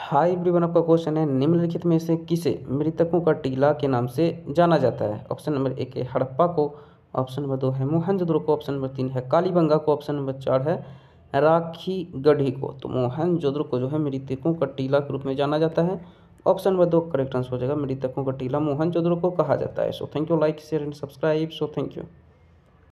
high ब्रिवन आपका question है निम्नलिखित में से किसे मृतकों का टीला के नाम से जाना जाता है ऑप्शन नंबर एक है हड़प्पा को ऑप्शन नंबर दो है मोहनजोद्रो को ऑप्शन नंबर तीन है कालीबंगा को ऑप्शन नंबर चार है राखी गढ़ी को तो मोहनजोदड़ो को जो है मृतकों का टीला के रूप में जाना जाता है ऑप्शन नंबर दो करेक्ट आंसर हो जाएगा मृतकों का टीला मोहनजोदड़ो को कहा जाता है so thank you like share and subscribe so thank you